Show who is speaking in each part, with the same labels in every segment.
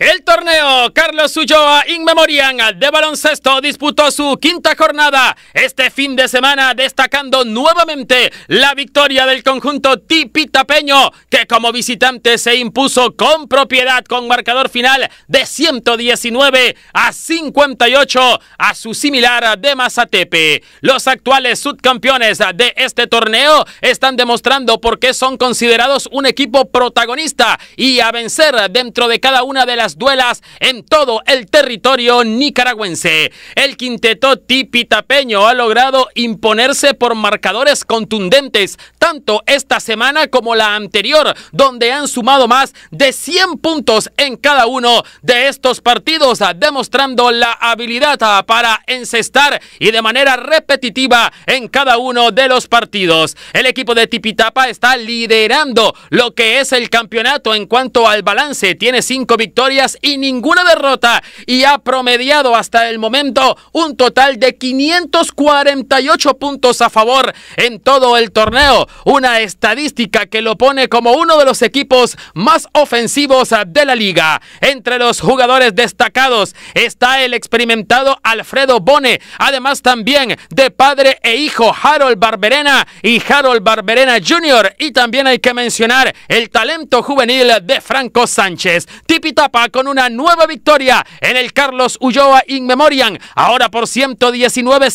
Speaker 1: ¡Elta! torneo, Carlos Ulloa In Memoriam de baloncesto disputó su quinta jornada este fin de semana, destacando nuevamente la victoria del conjunto tipitapeño, que como visitante se impuso con propiedad con marcador final de 119 a 58 a su similar de Mazatepe. Los actuales subcampeones de este torneo están demostrando por qué son considerados un equipo protagonista y a vencer dentro de cada una de las duelas en todo el territorio nicaragüense. El quinteto tipitapeño ha logrado imponerse por marcadores contundentes, tanto esta semana como la anterior, donde han sumado más de 100 puntos en cada uno de estos partidos, demostrando la habilidad para encestar y de manera repetitiva en cada uno de los partidos. El equipo de Tipitapa está liderando lo que es el campeonato en cuanto al balance. Tiene cinco victorias y ninguna derrota y ha promediado hasta el momento un total de 548 puntos a favor en todo el torneo, una estadística que lo pone como uno de los equipos más ofensivos de la liga. Entre los jugadores destacados está el experimentado Alfredo Bone, además también de padre e hijo Harold Barberena y Harold Barberena Jr. Y también hay que mencionar el talento juvenil de Franco Sánchez. Tipitapa con una nueva victoria en el Carlos Ulloa In Memoriam. Ahora por 119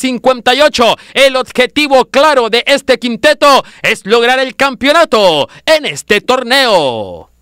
Speaker 1: El objetivo claro de este quinteto es lograr el campeonato en este torneo.